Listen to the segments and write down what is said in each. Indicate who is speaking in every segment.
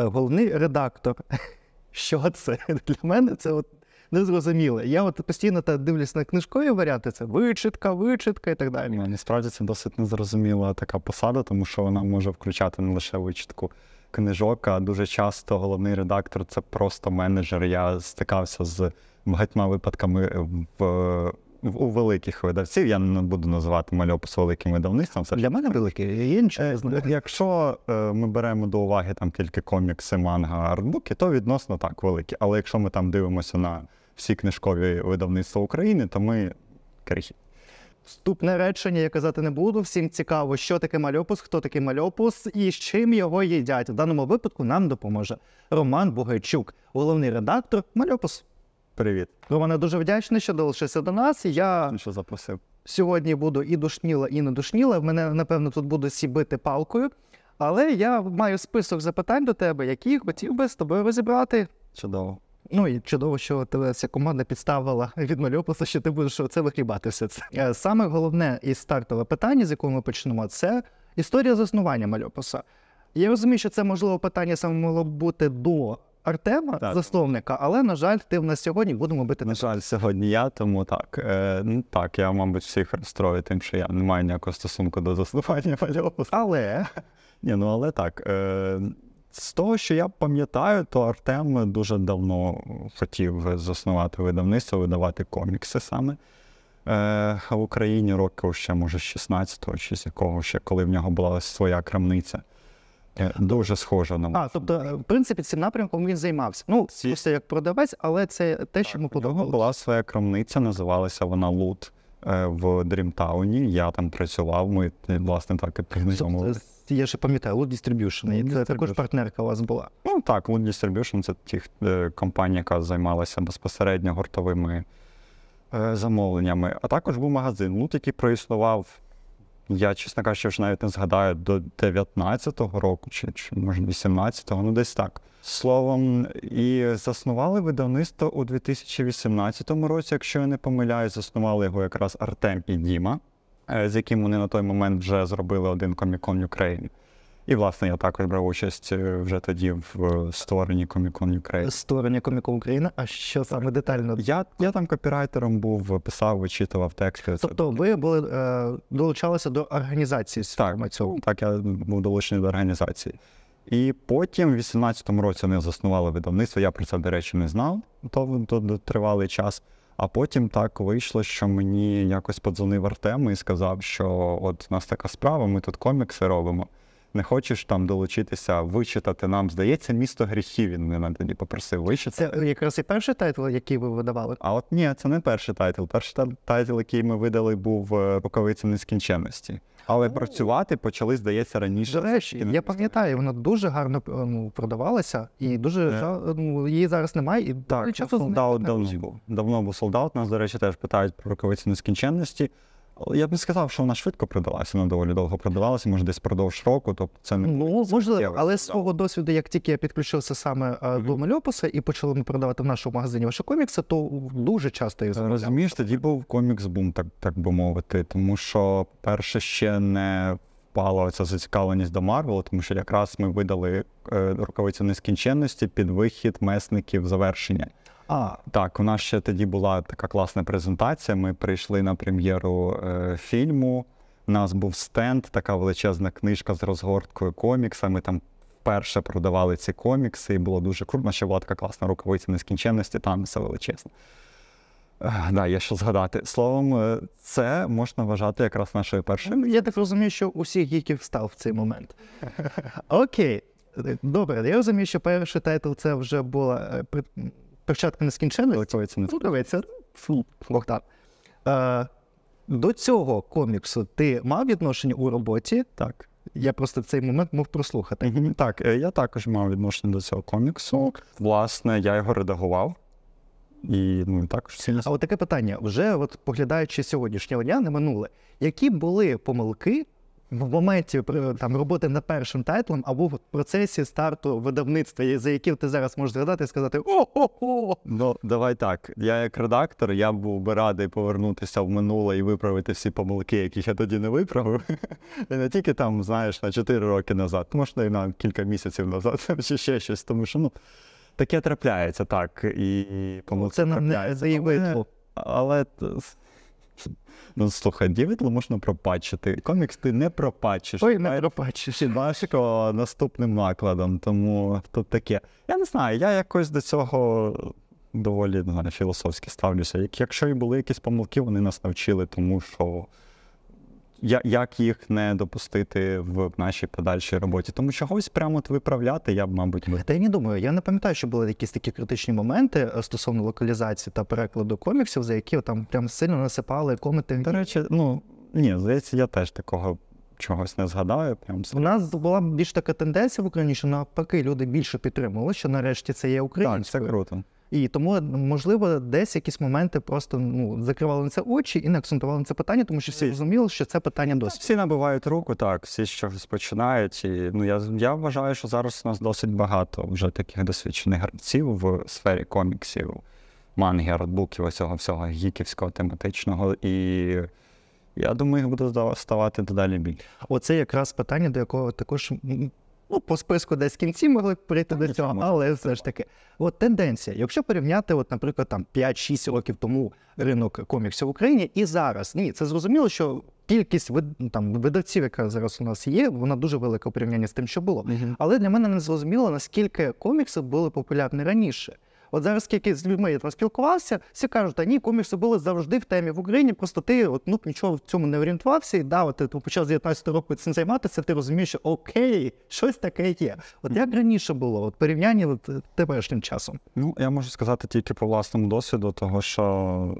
Speaker 1: Е, головний редактор. Що це? Для мене це от незрозуміло.
Speaker 2: Я от постійно так дивлюсь на книжкові варіанти, це вичитка, вичитка і так далі. Насправді це досить незрозуміла така посада, тому що вона може включати не лише вичитку книжок, а дуже часто головний редактор це просто менеджер. Я стикався з багатьма випадками в у великих видавців, я не буду називати мальопис великим видавництвом. Це для мене велике, я нічого не знаю. Е, е, якщо е, ми беремо до уваги там тільки комікси, манга, артбуки, то відносно так великі. Але якщо ми там дивимося на всі книжкові видавництва України, то ми крихі. Вступне речення я казати не буду.
Speaker 1: Всім цікаво, що таке мальопус, хто такий мальопус і з чим його їдять. В даному випадку нам допоможе Роман Бугайчук, головний редактор Мальопус. Привіт. Ну, мене дуже вдячний, що долучився до нас. Я що запросив. Сьогодні буду і душніла, і не душніла. Мене, напевно, тут буду сібити палкою. Але я маю список запитань до тебе, які хотів би з тобою розібрати. Чудово. Ну і чудово, що тебе вся команда підставила від мальописа, що ти будеш це вихлібати все це. Е, саме головне і стартове питання, з якого ми почнемо, це історія заснування мальописа. Я розумію, що це можливо питання саме могло бути до
Speaker 2: Артема, так. засновника, але, на жаль, ти в нас сьогодні будемо бити. На жаль, сьогодні я, тому так. Е, ну, Так, я, мабуть, всіх розстрою тим, що я не маю ніякого стосунку до заснування Вальопус. Але. Ні, ну але так. Е, З того, що я пам'ятаю, то Артем дуже давно хотів заснувати видавництво, видавати комікси саме. Е, В Україні років ще, може, 16-го чи з якого ще, коли в нього була своя крамниця. Е, дуже схожа на А, тобто, е, в принципі, цим напрямком він займався. Ну, Ці... просто як продавець, але це те, що йому подобалося. була своя крамниця, називалася вона Лут е, в Дрімтауні. Я там працював, ми власне так і тобто, приймемо. Я ще пам'ятаю, Лут Distribution. Це також партнерка у вас була. Ну так, Лут Distribution — це ті компанія, яка займалася безпосередньо гуртовими замовленнями. А також був магазин Лут, який проіснував. Я, чесно кажучи, вже навіть не згадаю до 19-го року, чи, чи може 18-го, ну десь так. Словом, і заснували видавництво у 2018 році, якщо я не помиляюсь, заснували його якраз Артем і Діма, е, з яким вони на той момент вже зробили один комікон Ukraine. І, власне, я також брав участь е, вже тоді е, в створенні Comic-Con Ukraine. Створення Comic-Con а що саме детально? Я я там копірайтером був, писав, вичитував текст. Тобто ви були е, долучалися до організації так, цього? Так, я був долучений до організації. І потім, в 18-му році, вони заснували видавництво. Я про це, до речі, не знав, то, то, то тривалий час. А потім так вийшло, що мені якось подзвонив Артем і сказав, що от у нас така справа, ми тут комікси робимо не хочеш там долучитися, вичитати нам, здається, місто гріхів. Він мене тоді попросив вичитати. Це якраз і перший тайтл, який ви видавали? А от ні, це не перший тайтл. Перший тайтл, який ми видали, був е, рукавиця нескінченності. Але О, працювати почали, здається, раніше. До речі, я пам'ятаю, вона дуже гарно е, ну,
Speaker 1: продавалася,
Speaker 2: і дуже е. жал, ну, її зараз немає. І так, солдат давно був. Давно був солдат. Нас, до речі, теж питають про рукавицю нескінченності. Я би сказав, що вона швидко продалася, вона доволі довго продавалася, може, десь продовж року, тобто це не ну, можливо, але з того досвіду, як тільки я
Speaker 1: підключився саме mm-hmm. до Мальописа і почали ми продавати в нашому магазині ваші комікси, то дуже часто
Speaker 2: їх замовляли. Розумієш, тоді був комікс бум, так так би мовити, тому що перше ще не впала ця зацікавленість до Марвелу, тому що якраз ми видали е, рукавицю нескінченності під вихід месників завершення. А, так, у нас ще тоді була така класна презентація. Ми прийшли на прем'єру е, фільму. У нас був стенд, така величезна книжка з розгорткою комікса. Ми там вперше продавали ці комікси, і було дуже круто. Ще була така класна рукавиця нескінченності, там все величезно. Е, да, є що згадати. Словом, е, це можна вважати якраз нашою першою. Ну, я так
Speaker 1: розумію, що усіх гіків став в цей момент. Окей. Добре, я розумію, що перший тайтл це вже була е, Перчатки не скінчили. Подивиться, ну, Богдан. Е, До цього коміксу ти мав відношення
Speaker 2: у роботі? Так. Я просто в цей момент мов прослухати. Mm-hmm. Так, е, я також мав відношення до цього коміксу. Власне, я його редагував. І ну, також сильно.
Speaker 1: А от таке питання: вже от поглядаючи сьогоднішнього дня, не минуле, які були помилки? в моменті е, там, роботи над першим тайтлом або в процесі старту видавництва, за яким ти зараз можеш згадати і сказати о-о-о!
Speaker 2: Ну, давай так. Я як редактор, я був би радий повернутися в минуле і виправити всі помилки, які я тоді не виправив. І не тільки там, знаєш, на 4 роки назад, можна і на кілька місяців назад, чи ще щось, тому що ну, таке трапляється так. і, і ну, помилки Це трапляються. не заявитло. Але, але е, Ну слухай, дівітло можна пропачити. Комікс ти не пропачиш. Ой, не пропачиш. важко наступним накладом. Тому тут таке. Я не знаю, я якось до цього доволі не знаю, філософськи ставлюся. Якщо і були якісь помилки, вони нас навчили, тому що як їх не допустити в нашій подальшій роботі, тому чогось прямо от виправляти, я б мабуть би.
Speaker 1: Та я не думаю. Я не пам'ятаю, що були якісь такі критичні моменти е, стосовно локалізації та перекладу коміксів, за які там прям сильно насипали комети. До речі, ну
Speaker 2: ні, здається, я теж такого.
Speaker 1: Чогось не згадаю. Прям У нас була більш така тенденція в Україні, що навпаки люди більше підтримували, що нарешті це є українською. Так, Це круто. І тому, можливо, десь якісь моменти просто ну, закривали на це очі і не акцентували на це питання, тому що всі е, розуміли, що це питання досить. Всі набивають
Speaker 2: руку, так, всі щось починають. І, ну, Я я вважаю, що зараз у нас досить багато вже таких досвідчених гравців в сфері коміксів, манги, артбуків, усього всього гіківського тематичного. І я думаю, їх буде ставати дедалі більше. Оце якраз питання, до якого також Ну, по списку десь в кінці могли б прийти до
Speaker 1: цього, але все ж таки, от тенденція, якщо порівняти, от, наприклад, там 5-6 років тому ринок коміксів в Україні, і зараз ні, це зрозуміло, що кількість вид, ну, там видавців, яка зараз у нас є, вона дуже велика у порівнянні з тим, що було. Але для мене не зрозуміло наскільки комікси були популярні раніше. От зараз скільки з людьми я там спілкувався, всі кажуть, та ні, комікси були завжди в темі в Україні. Просто ти от, ну, нічого в цьому не орієнтувався, і да, от типу, почав з 19 року цим займатися, ти розумієш, що окей, щось таке є. От як раніше було, от порівняння от, теперішнім часом?
Speaker 2: Ну, я можу сказати тільки по власному досвіду, того що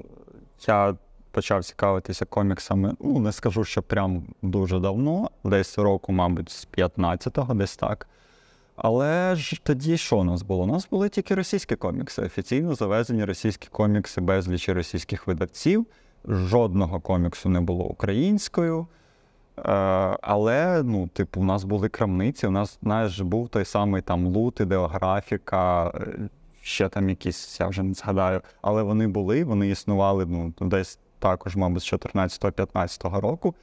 Speaker 2: я. Почав цікавитися коміксами, ну не скажу, що прям дуже давно, десь року, мабуть, з 15-го, десь так. Але ж тоді що у нас було? У нас були тільки російські комікси, офіційно завезені російські комікси безлічі російських видавців. Жодного коміксу не було українською. Е, але, ну, типу, у нас були крамниці, у нас знаєш, був той самий там лут, ідеографіка, е, ще там якісь, я вже не згадаю. Але вони були, вони існували ну, десь також, мабуть, з 14-15 року.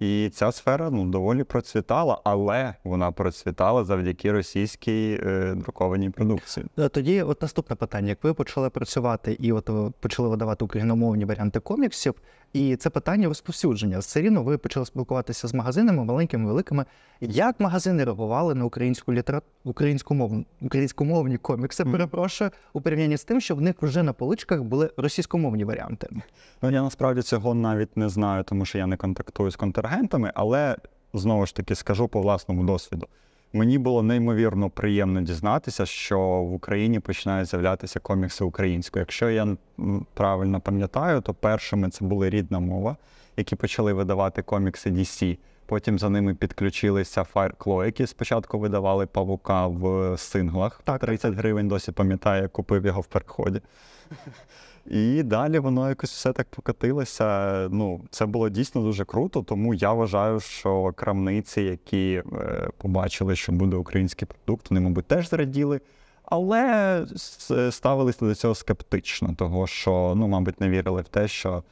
Speaker 2: І ця сфера ну, доволі процвітала, але вона процвітала завдяки російській е, друкованій продукції.
Speaker 1: Тоді, от наступне питання: як ви почали працювати і от е, почали видавати україномовні варіанти коміксів, і це питання розповсюдження. Все рівно ви почали спілкуватися з магазинами, маленькими, великими. Як магазини реагували на українську літературу, українськомовну українськомовні комікси, перепрошую, у порівнянні з тим, що в них вже на поличках були російськомовні варіанти?
Speaker 2: Ну я насправді цього навіть не знаю, тому що я не контактую з контрагентами, але знову ж таки скажу по власному досвіду. Мені було неймовірно приємно дізнатися, що в Україні починають з'являтися комікси українською. Якщо я правильно пам'ятаю, то першими це були рідна мова, які почали видавати комікси DC. Потім за ними підключилися Fireclaw, які спочатку видавали павука в е, синглах. Так, 30 гривень досі пам'ятаю, купив його в переході. І далі воно якось все так покатилося. Ну, це було дійсно дуже круто, тому я вважаю, що крамниці, які е, побачили, що буде український продукт, вони, мабуть, теж зраділи. Але ставилися до цього скептично, того що, ну, мабуть, не вірили в те, що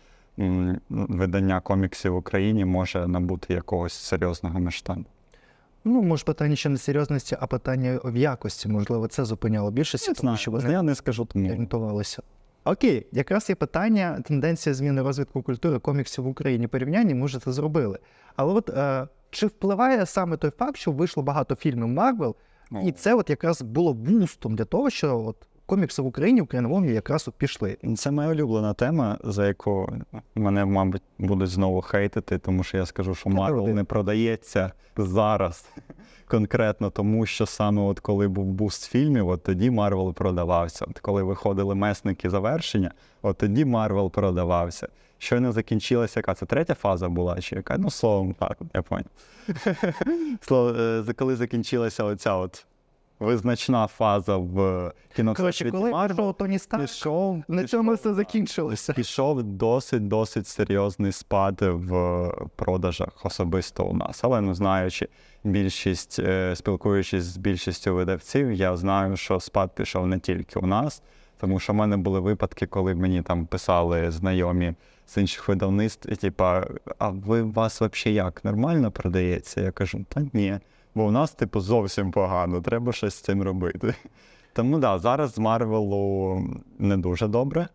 Speaker 2: видання коміксів в Україні може набути якогось серйозного масштабу.
Speaker 1: Ну, може, питання ще не серйозності, а питання в якості. Можливо, це зупиняло більшість, тому що вони я не скажу, тому, орієнтувалися. Окей, якраз є питання, тенденція зміни розвитку культури коміксів в Україні порівняння, ми вже це зробили. Але от е, чи впливає саме той факт, що вийшло багато фільмів Марвел, ну. і це от якраз було
Speaker 2: бустом для того, що
Speaker 1: от комікси в Україні в якраз от пішли. Це моя
Speaker 2: улюблена тема, за яку мене, мабуть, будуть знову хейтити, тому що я скажу, що Марвел не продається зараз конкретно, тому що саме от коли був буст фільмів, от тоді Марвел продавався. От Коли виходили месники завершення, от тоді Марвел продавався. Щойно закінчилася, яка це третя фаза була, чи яка? Ну, словом, так, я поняв. Слово е, Коли закінчилася оця от визначна фаза в е, кіноцентрі коли Марвел. Тоні Старк, пішов, на цьому пішов, все закінчилося. Пішов досить досить серйозний спад в е, продажах особисто у нас. Але ну знаючи більшість, е, спілкуючись з більшістю видавців, я знаю, що спад пішов не тільки у нас. Тому що в мене були випадки, коли мені там писали знайомі з інших видавництв, і типа, а ви вас взагалі як нормально продається? Я кажу, та ні. Бо у нас, типу, зовсім погано, треба щось з цим робити. Тому да, зараз з Марвелу не дуже добре.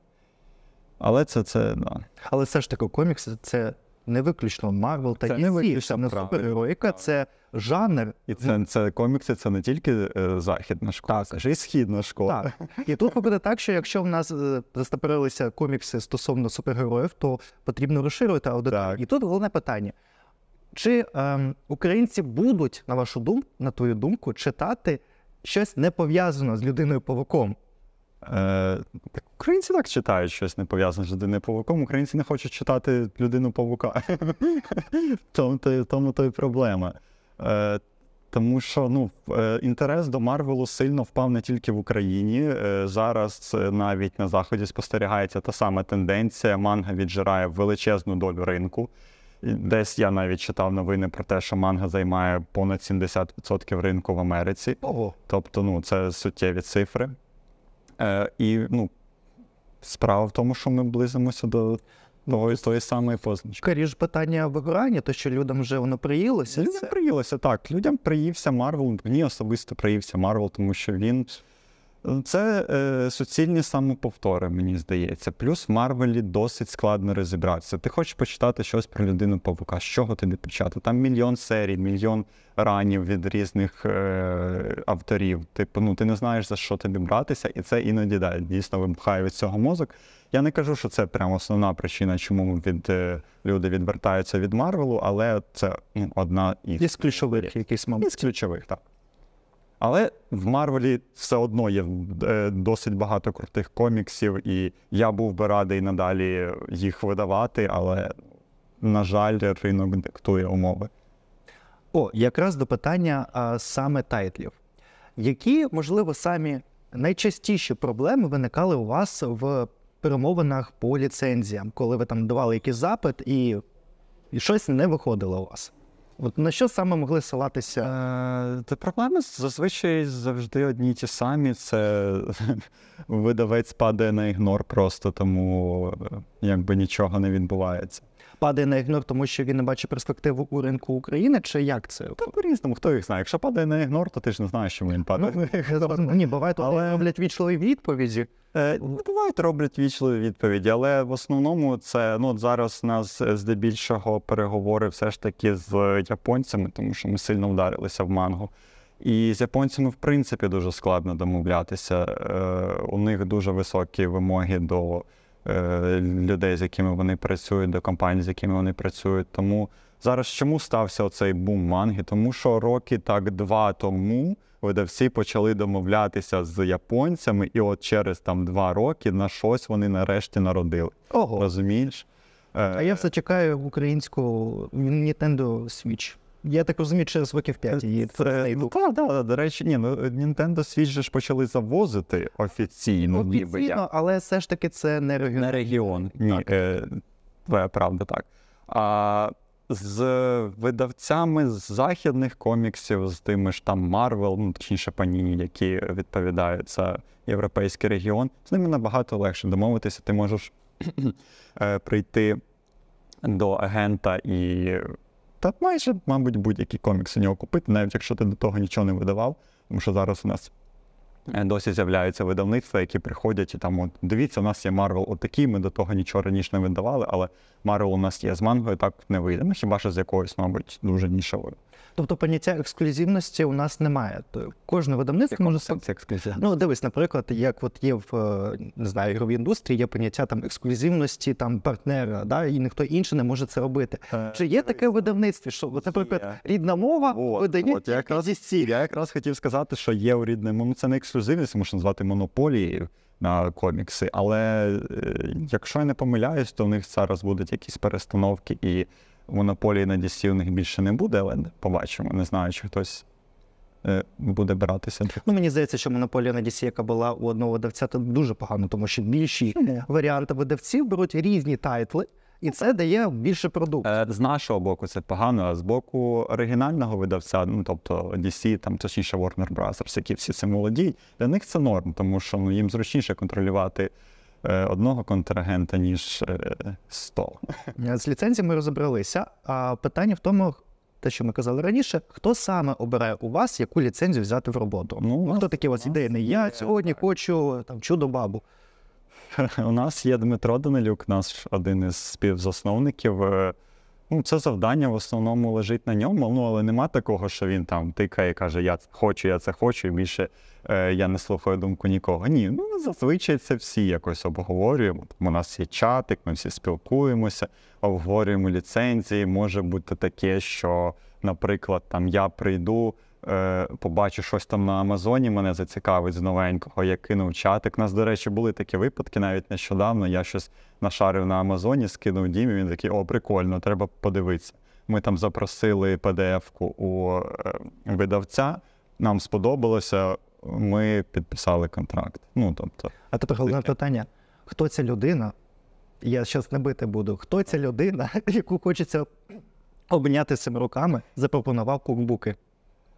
Speaker 2: Але це це, да. Але все ж таки, комікси це не виключно Марвел та DC, це не супергероїка, це жанр. І це це комікси, це не тільки е, західна школа, так. це
Speaker 1: ж і східна школа. Так. І тут виходить так, що якщо в нас е, застаперилися комікси стосовно супергероїв, то потрібно розширювати аудиторію. І тут головне питання: чи е, українці будуть, на вашу думку, на твою думку, читати щось не пов'язане
Speaker 2: з людиною павуком? Е, так Українці так читають щось не пов'язане з людиною павуком. Українці не хочуть читати людину павука. Тому то і проблема. Е, тому що ну, е, інтерес до Марвелу сильно впав не тільки в Україні. Е, зараз навіть на Заході спостерігається та сама тенденція. Манга віджирає величезну долю ринку. Десь я навіть читав новини про те, що манга займає понад 70% ринку в Америці. Ого. Тобто, ну, це суттєві цифри. Е, І ну, справа в тому, що ми близимося до. Тої, тої самої позначки. Скоріше питання вигорання, то що людям вже воно приїлося. Людям це... приїлося, так. Людям приївся Марвел. Мені особисто приївся Марвел, тому що він Е, це е, суцільні самоповтори, мені здається. Плюс в Марвелі досить складно розібратися. Ти хочеш почитати щось про людину павука, з чого тобі почати? Там мільйон серій, мільйон ранів від різних е, авторів. Типу, ну ти не знаєш за що тобі братися, і це іноді да, дійсно вибухає від цього мозок. Я не кажу, що це прям основна причина, чому від е, люди відвертаються від Марвелу, але це ну, одна із, із ключових якийсь момент. Із ключових, так. Але в Марвелі все одно є е, досить багато крутих коміксів, і я був би радий надалі їх видавати, але, на жаль, ринок диктує умови. О, якраз до питання а, саме тайтлів. Які, можливо,
Speaker 1: самі найчастіші проблеми виникали у вас в перемовинах по ліцензіям, коли ви там давали якийсь запит і, і щось не виходило у вас? От на що саме могли силатися? Е, та проблеми
Speaker 2: зазвичай завжди одні й ті самі. Це видавець падає на ігнор просто, тому е, якби нічого не відбувається падає на ігнор, тому що він не бачить перспективу у ринку України, чи як це? Та по-різному, хто їх знає. Якщо падає на ігнор, то ти ж не знаєш, чому він падає. Ну, е, е, ну Ні, буває, але роблять вічливі відповіді. Е, ну, бувають роблять вічливі відповіді, але в основному це ну зараз нас здебільшого переговори все ж таки з японцями, тому що ми сильно вдарилися в мангу. І з японцями, в принципі, дуже складно домовлятися. Е, У них дуже високі вимоги до Е, людей, з якими вони працюють, до компаній, з якими вони працюють. Тому зараз чому стався оцей бум манги? Тому що роки так два тому видавці почали домовлятися з японцями, і от через там два роки на щось вони нарешті народили. Ого. Розумієш? Е, а я все чекаю українську Nintendo Switch.
Speaker 1: Я так розумію, через років 5 е,
Speaker 2: її це. Так, так, до речі, ні, ну Nintendo Switch ж почали завозити офіційно, ніби Офіційно, але все ж таки це не регіон. Не регіон. Ні, е, правда так. А з видавцями з західних коміксів, з тими ж там Marvel, ну точніше пані, які відповідають за європейський регіон, з ними набагато легше домовитися. Ти можеш е, прийти до агента і. Та майже, мабуть, будь-який комікс у нього купити, навіть якщо ти до того нічого не видавав, тому що зараз у нас е, досі з'являються видавництва, які приходять і там, от дивіться, у нас є Марвел отакий, ми до того нічого раніше не видавали, але Марвел у нас є з мангою, так не вийде. Ну хіба що з якоюсь, мабуть, дуже нішевою
Speaker 1: Тобто поняття ексклюзивності у нас немає. Кожне видавництво може
Speaker 2: сенсі ексклюзивності?
Speaker 1: Ну, дивись, наприклад, як от є в е, не знаю, ігровій індустрії, є поняття там ексклюзивності, там партнера, да, і ніхто інший не може це робити. А, е, Чи є таке видавництво, що, от, наприклад,
Speaker 2: рідна мова от, видає от, я якраз, зісців? Я якраз хотів сказати, що є у рідне мову, це не ексклюзивність, можна назвати монополією. На комікси, але е, якщо я не помиляюсь, то в них зараз будуть якісь перестановки, і монополії на DC у них більше не буде, але побачимо. Не знаю, чи хтось е, буде братися. Ну, мені здається, що монополія
Speaker 1: на DC, яка була у одного видавця, то дуже погано, тому що більші варіанти видавців беруть різні
Speaker 2: тайтли. І це дає більше продуктів. Е, з нашого боку це погано, а з боку оригінального видавця, ну тобто DC, там точніше Warner Brothers, які всі цим володіють, для них це норм, тому що ну, їм зручніше контролювати Е, одного контрагента, ніж 100.
Speaker 1: Е, е, з ліцензіями розібралися. А питання в тому, те, що ми казали раніше, хто саме обирає у вас, яку ліцензію взяти в роботу? Ну, ну Хто такі у вас ідейний? Я
Speaker 2: сьогодні так. хочу там чудо бабу. У нас є Дмитро Данилюк, наш один із співзасновників. Ну, Це завдання в основному лежить на ньому, ну але нема такого, що він там тикає, каже, я хочу, я це хочу, і більше е, я не слухаю думку нікого. Ні, ну зазвичай це всі якось обговорюємо. У нас є чатик, ми всі спілкуємося, обговорюємо ліцензії. Може бути таке, що, наприклад, там я прийду е, побачу щось там на Амазоні, мене зацікавить з новенького. Я кинув чатик. У нас, до речі, були такі випадки навіть нещодавно. Я щось нашарив на Амазоні, скинув дім, він такий, о, прикольно, треба подивитися. Ми там запросили PDF-ку у е, видавця, нам сподобалося, ми підписали контракт. Ну, тобто,
Speaker 1: А тут головне питання: хто ця людина? Я зараз не бити буду. Хто ця людина, яку хочеться обняти цими руками,
Speaker 2: запропонував кукбуки?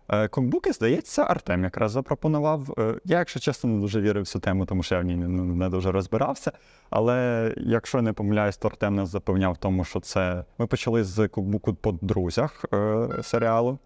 Speaker 2: Е, Комбуки, здається, Артем якраз запропонував. Е, я, якщо чесно, не дуже вірив в цю тему, тому що я в ній не дуже розбирався. Але якщо не помиляюсь, то Артем нас запевняв, в тому що це ми почали з комбуку по друзях е, серіалу,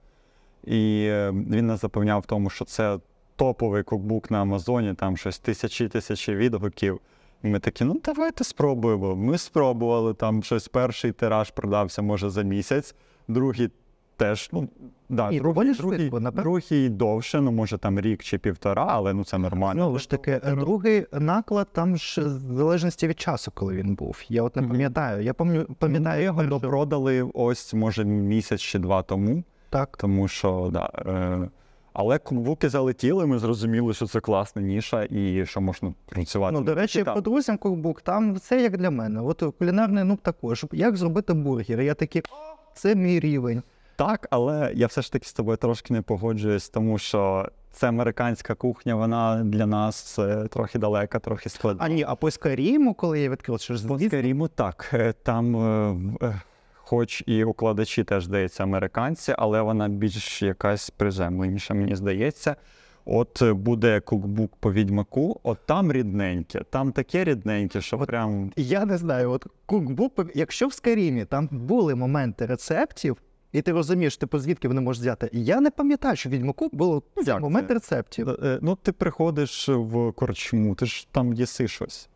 Speaker 2: і він нас запевняв в тому, що це топовий кукбук на Амазоні, там щось тисячі тисячі відгуків. І ми такі, ну давайте спробуємо. Ми спробували там щось. Перший тираж продався, може, за місяць, другий. Теж ну да, і трохи, швидко, трохи, трохи довше, ну може там рік чи півтора, але ну це нормально. Знову ж таки, тобто, е, другий наклад там ж в залежності від часу, коли він був. Я от не пам'ятаю. Я ну, пам'ятаю його ну, продали ось може місяць чи два тому. Так, тому що да. Е... Але кумвуки залетіли, ми зрозуміли, що це класна ніша і що можна працювати. Ну, до речі, по
Speaker 1: друзям кукбук, там все як для мене. От кулінарний нуб також. Як зробити бургер? Я такий, це мій рівень.
Speaker 2: Так, але я все ж таки з тобою трошки не погоджуюсь, тому що це американська кухня, вона для нас е, трохи далека, трохи складна. А ні, а по Скаріму, коли я відкрив через По Скаріму, так. Е, там, е, хоч і укладачі теж здається, американці, але вона більш якась приземленіша, мені здається. От буде кукбук по відьмаку, от там рідненьке, там таке рідненьке, що от прям я не знаю. От
Speaker 1: кукбук, якщо в Скарімі там були моменти рецептів, і ти розумієш, типу, звідки вони можуть взяти. я не пам'ятаю, що відьмаку було Як момент це? рецептів. Е, е, ну, ти приходиш
Speaker 2: в корчму, ти ж там їси щось.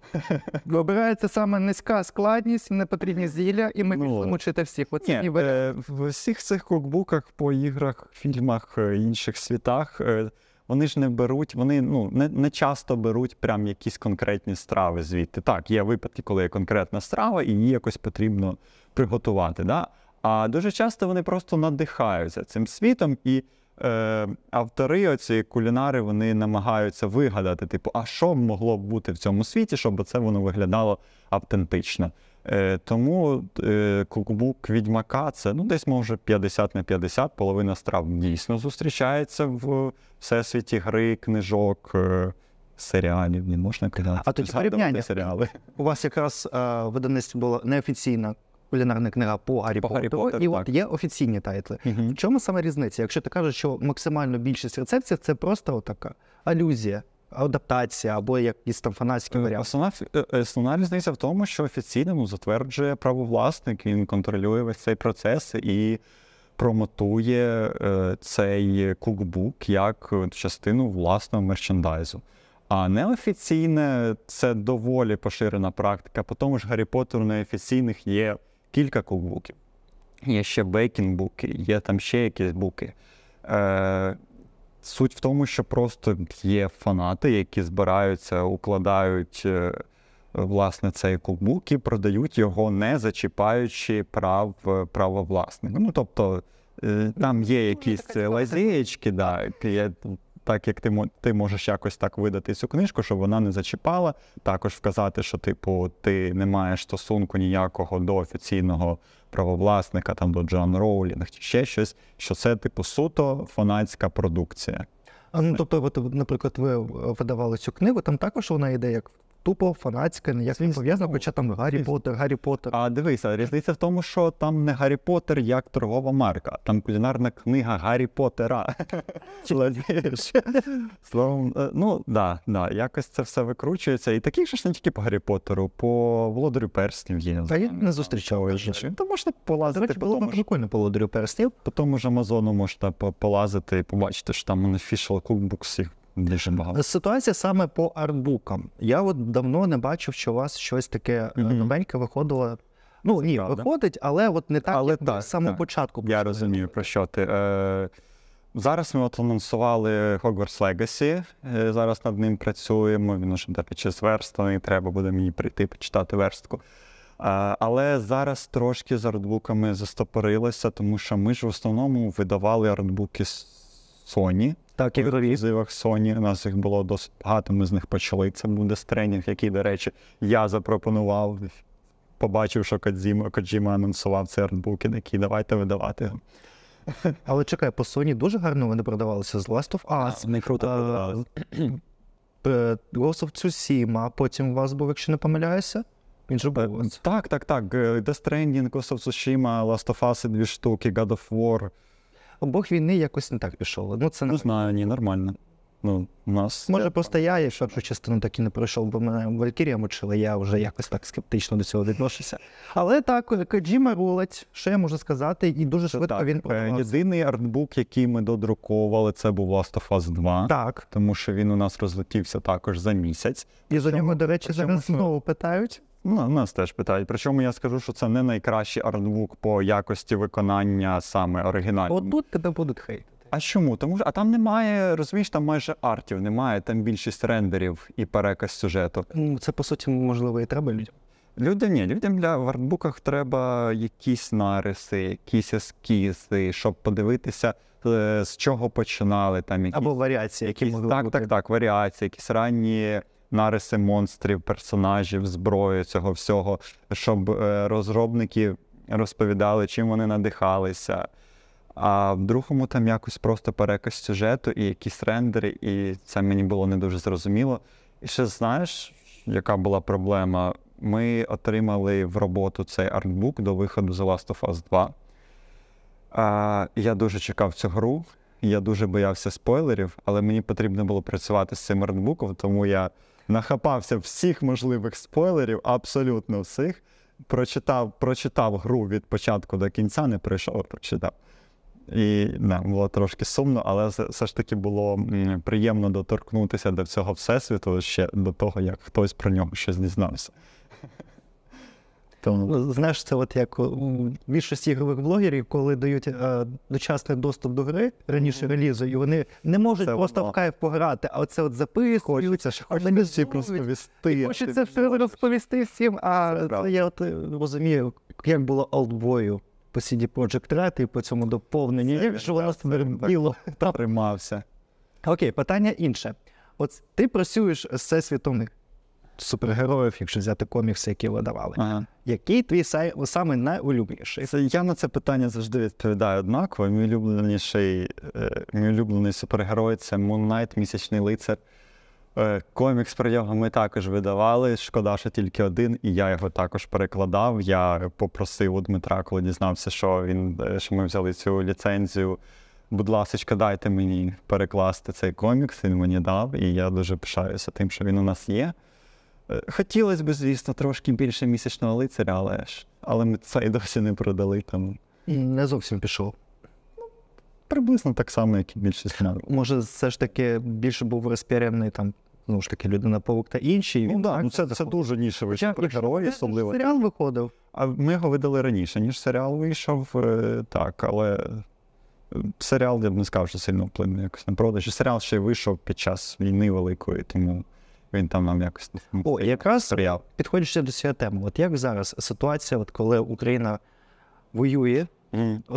Speaker 1: Обирається саме низька складність, непотрібні зілля, і ми ну,
Speaker 2: пішли всіх. Оце ні, е, В усіх цих кокбуках по іграх, фільмах, е, інших світах е, вони ж не беруть, вони ну, не не часто беруть прям якісь конкретні страви звідти. Так, є випадки, коли є конкретна страва, і її якось потрібно приготувати. Да? А дуже часто вони просто надихаються цим світом, і е, автори, оці кулінари, вони намагаються вигадати, типу, а що могло б бути в цьому світі, щоб це воно виглядало автентично. Е, Тому е, кукбук відьмака це ну, десь може 50 на 50, половина страв дійсно зустрічається в всесвіті гри, книжок. Е, Серіалів не можна казати. А тоді порівняння. серіали. У вас якраз е,
Speaker 1: видавництво було неофіційна кулінарна книга по Гаррі по Поттеру, і так. от є офіційні тайтли. Угу. В чому саме різниця? Якщо ти кажеш, що максимально більшість рецепцій це просто така алюзія.
Speaker 2: Адаптація або якісь там фанатські е, варіанти. Основна, е, е, основна різниця в тому, що офіційно ну, затверджує правовласник, він контролює весь цей процес і промотує е, цей кукбук як частину власного мерчендайзу. А неофіційне це доволі поширена практика. По тому ж Гаррі Поттеру неофіційних є кілька кукбуків. Є ще бейкінг-буки, є там ще якісь буки. Е, Суть в тому, що просто є фанати, які збираються, укладають е, власне цей кукбук і продають його, не зачіпаючи прав е, права власника. Ну тобто е, там є ну, якісь лазієчки, да, так як ти ти можеш якось так видати цю книжку, щоб вона не зачіпала. Також вказати, що, типу, ти не маєш стосунку ніякого до офіційного правовласника, там до Джон Роулінг чи ще щось, що це, типу, суто фанатська продукція.
Speaker 1: А ну тобто, от, наприклад, ви е, видавали цю книгу, там також вона йде як тупо фанатське, не як він пов'язано, хоча там Гаррі
Speaker 2: Поттер, Гаррі Поттер. А дивися, різниця в тому, що там не Гаррі Поттер як торгова марка, там кулінарна книга Гаррі Поттера. Словом, е, ну да, да, якось це все викручується. І таких ж не тільки по Гаррі Поттеру, по володарю перснів є. Та я не зустрічав інші. Та можна полазити. До було прикольно по володарю перснів. По тому ж Амазону можна полазити і побачити, що там unofficial cookbooks їх Дуже багато. Е, ситуація саме по артбукам. Я от давно не бачив, що у вас щось таке е, новеньке
Speaker 1: виходило. Ну ні, виходить,
Speaker 2: але от не так але як так, з самого так. початку. Я розумію про що ти. Е, Зараз ми от анонсували Hogwarts Legacy. Е, Зараз над ним працюємо. Він уже до під верстаний, треба буде мені прийти почитати верстку. Е, але зараз трошки з артбуками застопорилося, тому що ми ж в основному видавали артбуки Sony. Так, як е, в зивах Sony у нас їх було досить багато. Ми з них почали. Це буде стренінг, який, до речі, я запропонував. Побачив, що Кодзіма, Коджіма анонсував цей артбукінг, який давайте видавати
Speaker 1: Але чекай, по Sony дуже гарно вони продавалися з Last of Us. Не круто е,
Speaker 2: е, Ghost of Tsushima, потім у вас був, якщо не помиляюся. Він же був. Так, так, так. Death Stranding, Ghost of Tsushima, Last of Us і дві штуки, God of War обох війни якось не так пішов. Ну, це не знаю, ні, нормально. Ну, у нас
Speaker 1: Може, просто я і першу частину так і не пройшов, бо мене Валькірія мочила, я вже якось так скептично до цього відношуся. Але так, Каджіма рулить, що я можу сказати, і дуже швидко так,
Speaker 2: він е, подавався. Єдиний артбук, який ми додруковували, це був Last of Us 2. Так. Тому що він у нас розлетівся також за місяць. І за нього, до речі, зараз знову питають. Ну, Нас теж питають. Причому я скажу, що це не найкращий артбук по якості виконання саме оригінального. От тут тебе будуть хейт. А чому? Тому що а там немає, розумієш, там майже артів, немає там більшість рендерів і переказ сюжету. Ну, Це по суті можливо і треба людям. Людям ні, людям для в артбуках треба якісь нариси, якісь ескізи, щоб подивитися, е, з чого починали там якісь... або варіації, які якісь, могли так, бути. так, так, варіації, якісь ранні нариси монстрів, персонажів, зброї цього всього, щоб е, розробники розповідали, чим вони надихалися. А в другому там якось просто переказ сюжету і якісь рендери, і це мені було не дуже зрозуміло. І ще знаєш, яка була проблема? Ми отримали в роботу цей артбук до виходу The Last of Us 2. А, Я дуже чекав цю гру, я дуже боявся спойлерів, але мені потрібно було працювати з цим артбуком, тому я нахапався всіх можливих спойлерів, абсолютно всіх. Прочитав, прочитав гру від початку до кінця, не пройшов, прочитав. І не, було трошки сумно, але все ж таки було приємно доторкнутися до цього всесвіту ще до того, як хтось про нього щось дізнався. Тому
Speaker 1: ну, знаєш, це от як у більшості ігрових блогерів, коли дають е, дочасний доступ до гри раніше релізу, і вони не можуть це просто воно. в кайф пограти, а оце от записують, хочеться розповісти. Хочеться все розповісти всім. А це я от е, розумію, як було олдбою по CD Projekt 3 і по цьому доповненні що воно
Speaker 2: стверділо. Тримався.
Speaker 1: Окей, питання інше. От ти працюєш з всесвітом супергероїв, якщо взяти комікси, які видавали. Ага.
Speaker 2: Який твій сай саме найулюбленіший? Це я на це питання завжди відповідаю однаково. Мій улюбленіший, е, мій улюблений супергерой це Moon Knight, місячний лицар. Е, комікс про нього ми також видавали. Шкода, що тільки один, і я його також перекладав. Я попросив у Дмитра, коли дізнався, що він е, що ми взяли цю ліцензію. Будь ласка, дайте мені перекласти цей комікс. Він мені дав, і я дуже пишаюся тим, що він у нас є. Е, Хотілося б, звісно, трошки більше місячного лицаря, але ж але ми це й досі не продали. Там не зовсім пішов приблизно так само, як і більшість народу.
Speaker 1: Може, все ж таки більше був розпірений
Speaker 2: там. Ну ж таки, людина повук та інші. Ну, да, ну це це дуже нішевий герой, особливо. Серіал виходив. А ми його видали раніше, ніж серіал вийшов. Е, так, але е, серіал, я б не сказав, що сильно вплинув якось на продажі. Серіал ще й вийшов під час війни великої, тому він там нам якось О, якраз серіал. підходячи до цієї теми, от як зараз
Speaker 1: ситуація, от коли Україна воює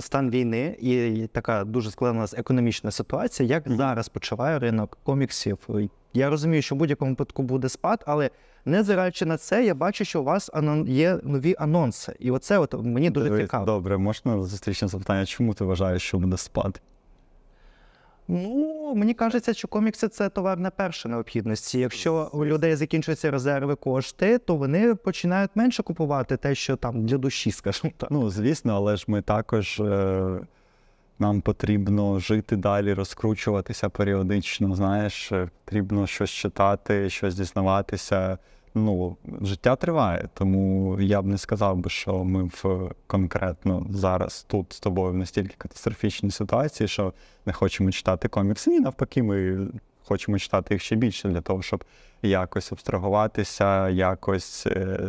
Speaker 1: стан війни і така дуже складна економічна ситуація. Як зараз почуває ринок коміксів? Я розумію, що в будь-якому випадку буде спад, але не зираючи на це, я бачу, що у вас анон є нові анонси, і оце от мені дуже цікаво. Добре, можна зустрічне запитання. Чому ти вважаєш, що буде спад? Ну, мені кажеться, що комікси це товар не перша необхідності. Якщо у людей закінчуються резерви кошти, то вони починають менше купувати
Speaker 2: те, що там для душі, скажімо так. Ну, звісно, але ж ми також е- нам потрібно жити далі, розкручуватися періодично. Знаєш, е, потрібно щось читати, щось дізнаватися ну, життя триває, тому я б не сказав би, що ми в конкретно зараз тут з тобою в настільки катастрофічній ситуації, що не хочемо читати комікси. Ні, навпаки, ми хочемо читати їх ще більше для того, щоб якось абстрагуватися, якось. Е,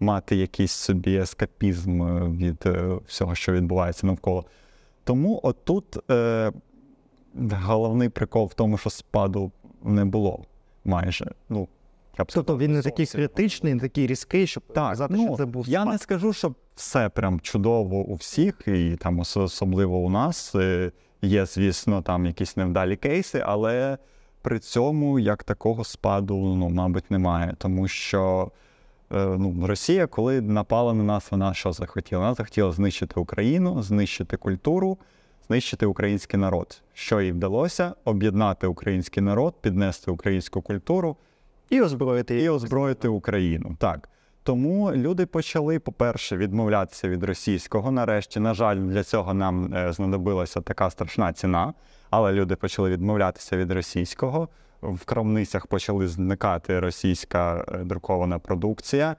Speaker 2: мати якийсь собі ескапізм е, від е, всього, що відбувається навколо. Тому отут е, головний прикол в тому, що спаду не було майже. Ну, тобто він не такий критичний, не такий різкий, щоб так, казати, ну, що це був. Я спад. не скажу, що все прям чудово у всіх, і там особливо у нас е, є, звісно, там якісь невдалі кейси, але при цьому як такого спаду, ну, мабуть, немає. Тому що е, ну, Росія, коли напала на нас, вона що захотіла? Вона захотіла знищити Україну, знищити культуру. Знищити український народ, що їй вдалося об'єднати український народ, піднести українську культуру, і озброїти і озброїти Україну. Так. Тому люди почали, по-перше, відмовлятися від російського. Нарешті, на жаль, для цього нам е, знадобилася така страшна ціна, але люди почали відмовлятися від російського. В крамницях почали зникати російська е, друкована продукція.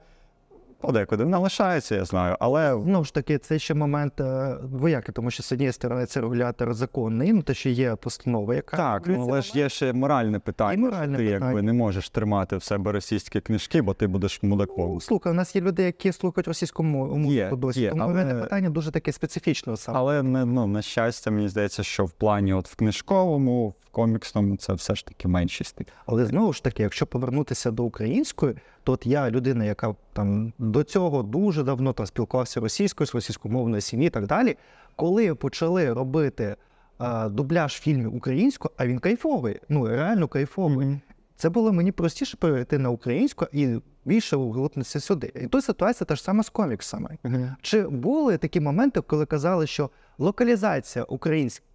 Speaker 2: Подекуди вона лишається, я знаю. Але ну ж таки, це ще момент е, вояки, тому що з однієї сторони це
Speaker 1: регулятор законний, ну те, ще є постанова, яка
Speaker 2: так, ну, але ж є ще моральне питання. І моральне ти питання. якби не можеш тримати в себе російські книжки, бо ти будеш мудаком. Ну, слухай, у нас є люди, які слухають
Speaker 1: російську мову є, досі. Є, тому але... мене питання дуже таке специфічне саме.
Speaker 2: Але не ну, на щастя, мені здається, що в плані, от в книжковому, в коміксному, це все ж таки меншість. Але знову
Speaker 1: ж таки, якщо повернутися до української. То от я людина, яка там до цього дуже давно там спілкувався російською з російськомовною сім'ї і так далі. Коли почали робити а, е, дубляж фільмів українською, а він кайфовий, ну реально кайфовий. Mm-hmm. Це було мені простіше перейти на українську і більше вглутнутися сюди. І тут ситуація та ж сама з коміксами. Mm-hmm. Чи були такі моменти, коли казали, що локалізація українських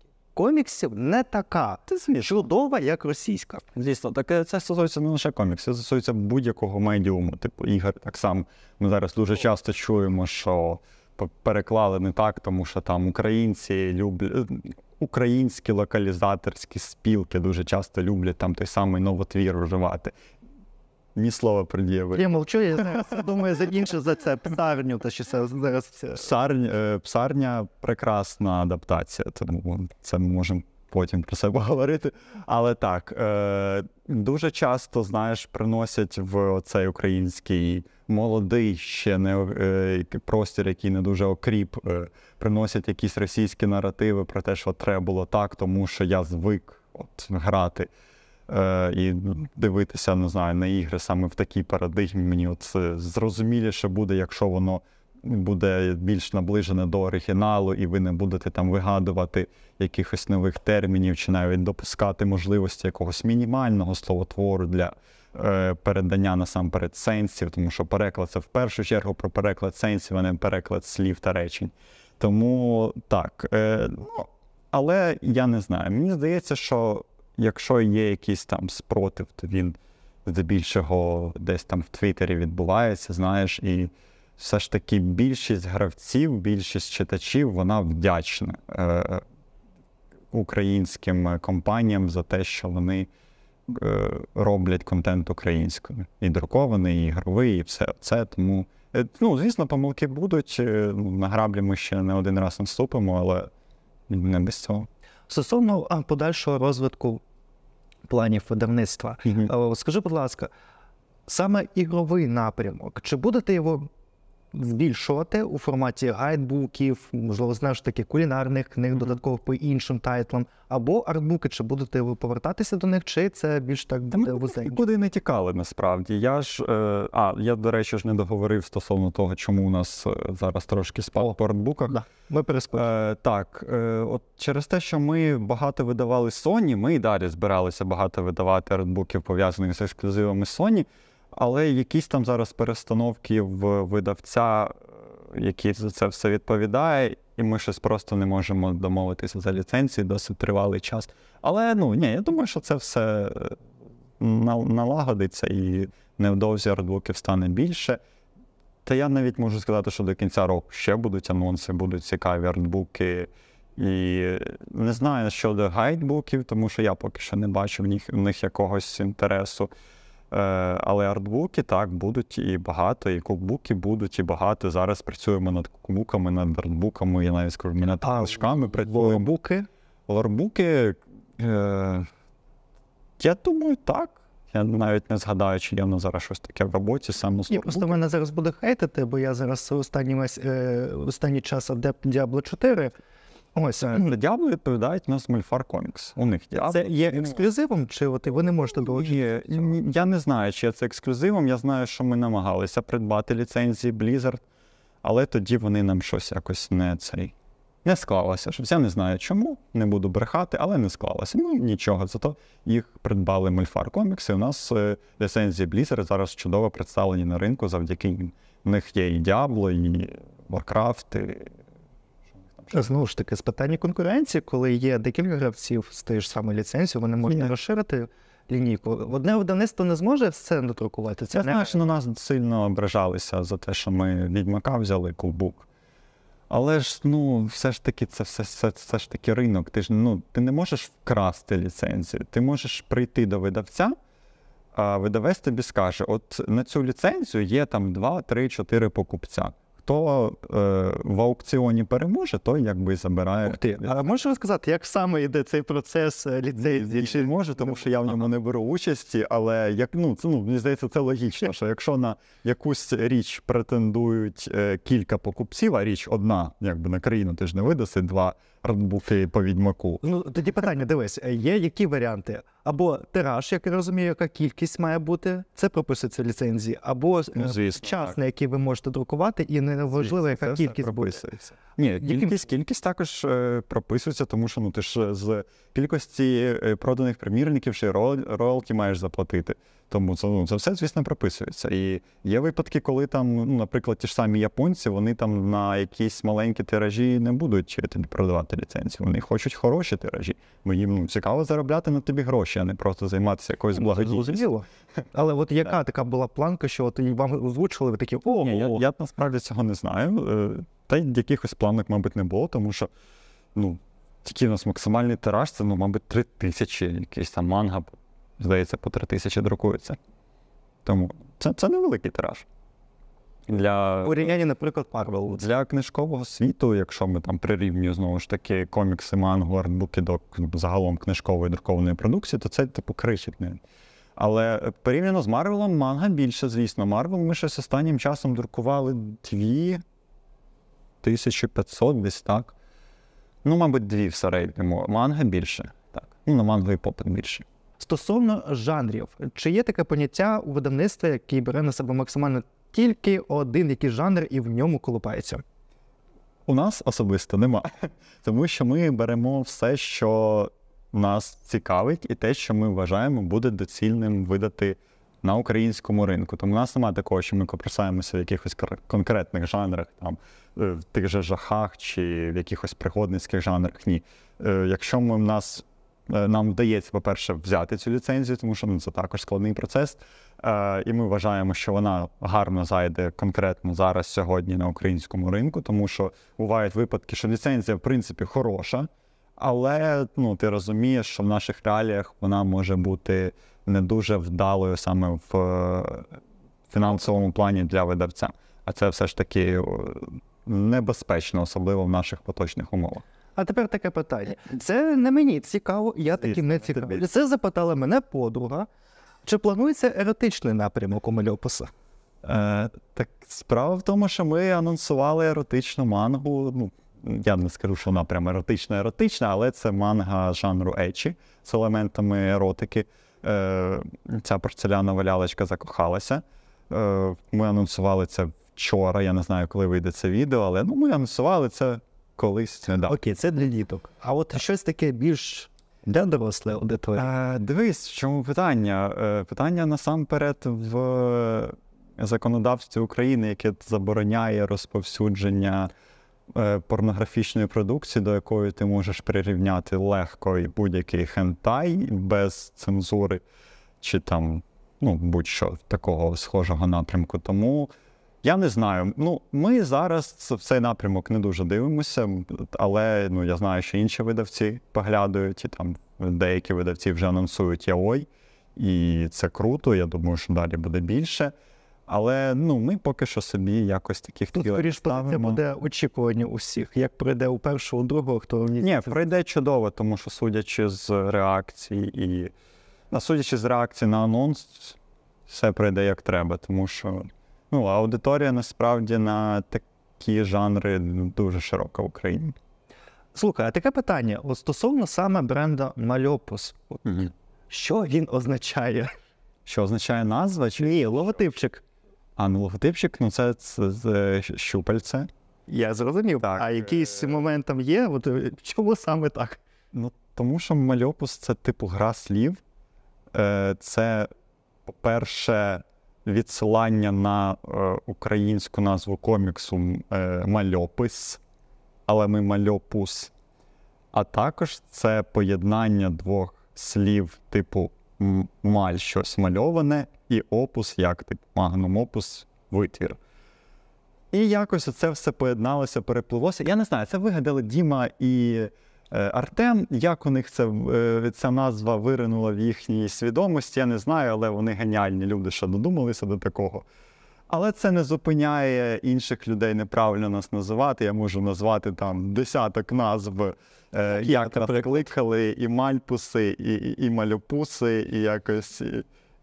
Speaker 2: коміксів не така це чудова, як російська. Звісно, так е, це стосується не лише коміксів, це стосується будь-якого медіуму, типу ігор. Так само ми зараз дуже часто чуємо, що переклали не так, тому що там українці люблять. Е, українські локалізаторські спілки дуже часто люблять там той самий новотвір вживати. Ні слова пред'яви. Я
Speaker 1: молчу, я думаю за інше за це псарню, та що це зараз все. Е,
Speaker 2: псарня, псарня прекрасна адаптація, тому це ми можемо потім про це поговорити. Але так е, дуже часто, знаєш, приносять в цей український молодий ще не е, простір, який не дуже окріп, приносять якісь російські наративи про те, що треба було так, тому що я звик от грати. Е, і ну, дивитися, не знаю, на ігри саме в такій парадигмі. Мені от зрозуміліше буде, якщо воно буде більш наближене до оригіналу, і ви не будете там вигадувати якихось нових термінів чи навіть допускати можливості якогось мінімального словотвору для е, передання насамперед сенсів, тому що переклад це в першу чергу про переклад сенсів, а не переклад слів та речень. Тому так. Е, ну, але я не знаю. Мені здається, що якщо є якийсь там спротив, то він здебільшого десь там в Твіттері відбувається, знаєш, і все ж таки більшість гравців, більшість читачів, вона вдячна е, українським компаніям за те, що вони е, роблять контент українською. І друкований, і ігровий, і все це. Тому, е, ну, звісно, помилки будуть. Е, ну, на граблі ми ще не один раз наступимо, але не без цього. Стосовно подальшого розвитку планів видавництва, mm-hmm.
Speaker 1: скажи, будь ласка, саме ігровий напрямок, чи будете його збільшувати у форматі гайдбуків, можливо, знаєш, ж таки кулінарних книг, додатково по іншим тайтлам, або артбуки, чи будете ви повертатися до них, чи це більш так буде вузей?
Speaker 2: Нікуди не тікали насправді. Я ж е, а я, до речі, ж не договорив стосовно того, чому у нас е, зараз трошки спав по артбуках. Да. Ми перескочили. Е, Так, е, от через те, що ми багато видавали Sony, ми і далі збиралися багато видавати артбуків пов'язаних з ексклюзивами Sony. Але якісь там зараз перестановки в видавця, е, який за це все відповідає, і ми щось просто не можемо домовитися за ліцензію досить тривалий час. Але ну ні, я думаю, що це все е, налагодиться і невдовзі артбуків стане більше. Та я навіть можу сказати, що до кінця року ще будуть анонси, будуть цікаві артбуки. І не знаю щодо гайдбуків, тому що я поки що не бачу в них, в них якогось інтересу. Е, але артбуки так будуть і багато, і кукбуки будуть, і багато. Зараз працюємо над кукбуками, над артбуками, я навіть скажу, над книжками працюємо. Лорбуки? Лорбуки. Е... Я думаю, так. Я навіть не згадаю, чи є воно зараз щось таке в роботі. саме Ні,
Speaker 1: Просто мене зараз буде хейтити, бо я зараз останній е, останній час адепт Diablo 4. Ось
Speaker 2: діабло е, відповідають на Смольфар комікс. У них дябло. це є ну. ексклюзивом, чи от ви не можете долучитися? Я не знаю, чи це ексклюзивом. Я знаю, що ми намагалися придбати ліцензії Blizzard, але тоді вони нам щось якось не цей. Не склалося щось. Я не знаю чому, не буду брехати, але не склалося. Ну нічого. Зато їх придбали Мульфар комікс, і У нас е, ліцензії Blizzard зараз чудово представлені на ринку завдяки їм. В них є і Діабло, і Warcraft, і
Speaker 1: Знову ж таки, з питання конкуренції, коли є декілька гравців з тої ж самою ліцензією, вони можуть yeah. розширити лінійку. Одне видавництво
Speaker 2: не зможе все надрукувати. Це Я знаю, що на нас сильно ображалися за те, що ми відьмака взяли кубук. Але ж ну, все ж таки, це все, все, все ж таки ринок. Ти ж ну, ти не можеш вкрасти ліцензію. Ти можеш прийти до видавця, а видавець тобі скаже: от на цю ліцензію є там 2, 3, 4 покупця хто е, в аукціоні переможе, той якби забирає. Ух ти. А можеш розказати, як саме йде цей процес е, ліцензії? Чи може, тому що я в ньому ага. не беру участі, але як ну це ну мені здається, це логічно. Що якщо на якусь річ претендують е, кілька покупців, а річ одна, якби на країну ти ж не видаси два артбуки по відьмаку. Ну тоді питання: дивись, е, є які варіанти? Або тираж, як я розумію, яка кількість
Speaker 1: має бути, це прописується в ліцензії, або е, ну, звісно, час, так. на який ви можете друкувати, і неважливо, яка це кількість прописується.
Speaker 2: Буде. Ні, кількість кількість також е, прописується, тому що ну ти ж з кількості проданих примірників ще роялті маєш заплатити. Тому це ну, це все, звісно, прописується. І є випадки, коли там, ну, наприклад, ті ж самі японці, вони там на якісь маленькі тиражі не будуть е, продавати ліцензію. Вони хочуть хороші тиражі. Бо їм ну, цікаво заробляти на тобі гроші, а не просто займатися якоюсь ну, благодійністю. Але от яка така була планка, що от вам озвучили, ви такі о, Ні, я, я насправді цього не знаю. Е, та й якихось планок, мабуть, не було, тому що ну, тільки у нас максимальний тираж це, ну, мабуть, три тисячі якийсь там манга здається, по 3 тисячі друкується. Тому це це невеликий тираж. Для... Урівняння, наприклад, Марвел. Для книжкового світу, якщо ми там прирівнюємо знову ж таки комікси, мангу, артбуки до загалом книжкової друкованої продукції, то це типу крихітне. Але е, порівняно з Марвелом, манга більше, звісно. Марвел ми щось останнім часом друкували 1500 десь так. Ну, мабуть, дві в середньому. Манга більше. Так. Ну, на мангу і попит більше. Стосовно жанрів, чи є
Speaker 1: таке поняття у видавництві, яке бере на себе максимально тільки один який жанр і в ньому колупається?
Speaker 2: У нас особисто нема. Тому що ми беремо все, що нас цікавить, і те, що ми вважаємо, буде доцільним видати на українському ринку. Тому у нас немає такого, що ми копресаємося в якихось конкретних жанрах, там е, в тих же жахах чи в якихось пригодницьких жанрах. Ні. Е, якщо ми в нас Е, нам вдається, по-перше, взяти цю ліцензію, тому що ну, це також складний процес. Е, І ми вважаємо, що вона гарно зайде конкретно зараз, сьогодні на українському ринку, тому що бувають випадки, що ліцензія, в принципі, хороша, але ну, ти розумієш, що в наших реаліях вона може бути не дуже вдалою саме в е, фінансовому плані для видавця. А це все ж таки е, небезпечно, особливо в наших поточних умовах.
Speaker 1: А тепер таке питання. Е, це не мені цікаво, я таким не цікавий. Це запитала мене подруга. Чи планується
Speaker 2: еротичний напрямок у Мальопуса? Е, Так справа в тому, що ми анонсували еротичну мангу. Ну, я не скажу, що вона прям еротична, еротична, але це манга жанру ечі з елементами еротики. Е, Ця порцелянова лялечка закохалася. Е, Ми анонсували це вчора. Я не знаю, коли вийде це відео, але ну, ми анонсували це колись не дав. це для діток. А от щось таке більш для дорослої аудиторії. Е, дивись, в чому питання? Е, питання насамперед в е, законодавстві України, яке забороняє розповсюдження порнографічної продукції, до якої ти можеш прирівняти легко і будь-який хентай без цензури, чи там ну будь-що такого схожого напрямку. Тому. Я не знаю. Ну, ми зараз в цей напрямок не дуже дивимося, але ну я знаю, що інші видавці поглядають, і там деякі видавці вже анонсують яой, і це круто. Я думаю, що далі буде більше. Але ну ми поки що собі якось таких Тут, скоріш
Speaker 1: ставимо. Це буде очікування усіх. Як прийде у першого, у другого, хто мені Ні,
Speaker 2: пройде чудово, тому що судячи з реакції і судячи з реакції на анонс, все пройде як треба, тому що. Ну, аудиторія насправді на такі жанри дуже широка в Україні. Слухай, а таке питання От стосовно саме бренду Мальопус. Mm-hmm. Що він означає? Що означає назва? Чи... Ні, логотипчик. А ну логотипчик ну це, це, е, це щупальце. Я зрозумів. Так. А якийсь момент там є? От е, Чому саме так? Ну, Тому що мальопус це типу гра слів. Е, це, по-перше, відсилання на е, українську назву коміксу е, Мальопис, але ми мальопус. А також це поєднання двох слів, типу маль щось мальоване, і опус, як тип магнум опус витвір. І якось це все поєдналося, переплилося. Я не знаю, це вигадали Діма і Е, Артем. Як у них це, е, ця назва виринула в їхній свідомості, я не знаю, але вони геніальні люди, що додумалися до такого. Але це не зупиняє інших людей неправильно нас називати. Я можу назвати там десяток назв, е, як нас кликали, і мальпуси, і, і, малюпуси, і якось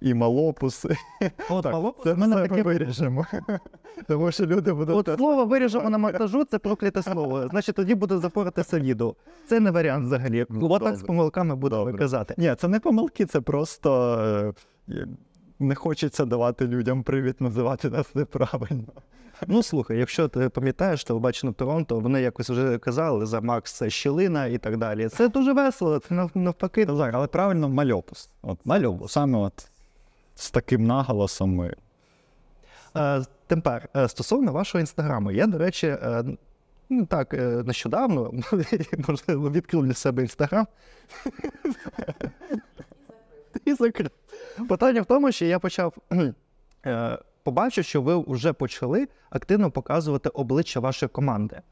Speaker 2: і малопус.
Speaker 1: От так, малопус це в мене все таке... ми виріжемо. Тому що люди будуть. От слово виріжемо на монтажу, це прокляте слово. Значить, тоді буде запоритися відео. Це не варіант взагалі. Ну, Отак з помилками буду
Speaker 2: виказати. Ні, це не помилки, це просто. Е, не хочеться давати людям привід називати нас неправильно. Ну слухай, якщо ти
Speaker 1: пам'ятаєш то телебачення Торонто, вони якось вже казали за Макс це щілина і так далі. Це дуже весело. Це навпаки, але правильно мальопус. От мальопус саме от з
Speaker 2: таким наголосом.
Speaker 1: Е, Тепер е, стосовно вашого інстаграму, я, до речі, е, ну так, нещодавно можливо, відкрив для себе інстаграм. І закрив. Питання в тому, що я почав побачив, що ви вже почали активно показувати обличчя вашої команди.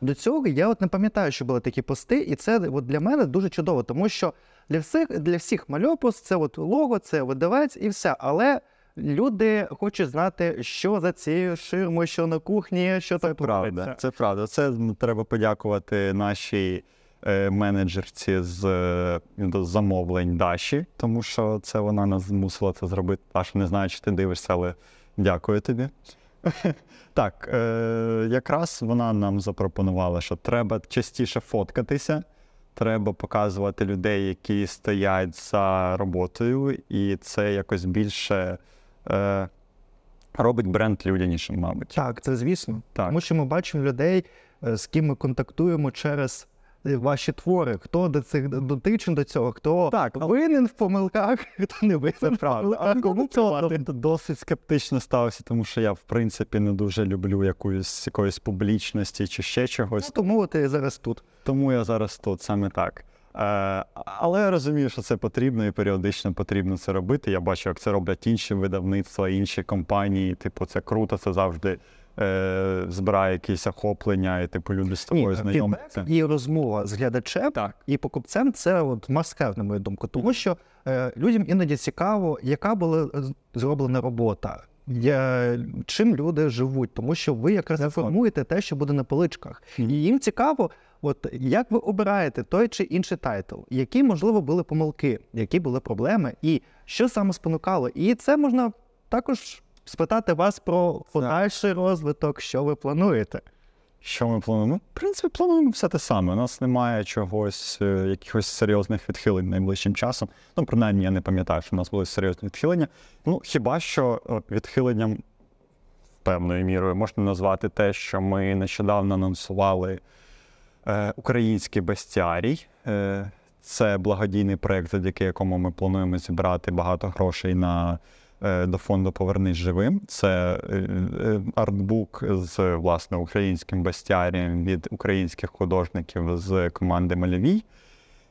Speaker 1: До цього я от не пам'ятаю, що були такі пости, і це от для мене дуже чудово, тому що для всіх для всіх мальопус це от лого, це видавець і все. Але люди хочуть знати, що за цією ширмою, що на кухні, що це там
Speaker 2: правда. Плавиться. Це правда. Це треба подякувати нашій. Е, менеджерці з е, замовлень Даші, тому що це вона нас змусила це зробити. Аж не знаю, чи ти дивишся, але дякую тобі. Так, е- якраз вона нам запропонувала, що треба частіше фоткатися, треба показувати людей, які стоять за роботою, і це якось більше е- робить бренд людянішим, мабуть. Так, це звісно. Так. Тому що
Speaker 1: ми бачимо людей, е, з ким ми контактуємо через ваші твори, хто до цих дотичен до цього, хто так винен в помилках, хто не винен. Це правда.
Speaker 2: А кому це тобто досить скептично ставився, тому що я в принципі не дуже люблю якусь якоїсь публічності чи ще чогось. Ну, тому ти зараз тут. Тому я зараз тут, саме так. Е, але я розумію, що це потрібно і періодично потрібно це робити. Я бачу, як це роблять інші видавництва, інші компанії. Типу, це круто, це завжди е, збирає якісь охоплення, і типу люди з тобою знайомляться. І розмова з глядачем так. і покупцем
Speaker 1: це от маскев, на мою думку. Тому що е, людям іноді цікаво, яка була е, зроблена робота. Я, чим люди живуть, тому що ви якраз That's формуєте те, що буде на поличках, mm-hmm. і їм цікаво, от як ви обираєте той чи інший тайтл, які можливо були помилки, які були проблеми, і що саме спонукало. І це
Speaker 2: можна також спитати вас про подальший розвиток, що ви плануєте. Що ми плануємо? Ну, в принципі, плануємо все те саме. У нас немає чогось, е, якихось серйозних відхилень найближчим часом. Ну, принаймні, я не пам'ятаю, що в нас були серйозні відхилення. Ну, хіба що е, відхиленням певною мірою можна назвати те, що ми нещодавно анонсували е, український бестіарій. Е, Це благодійний проект, завдяки якому ми плануємо зібрати багато грошей на. Е, до фонду Повернись живим. Це е, е, артбук з власне українським бастіарієм від українських художників з команди Малявій.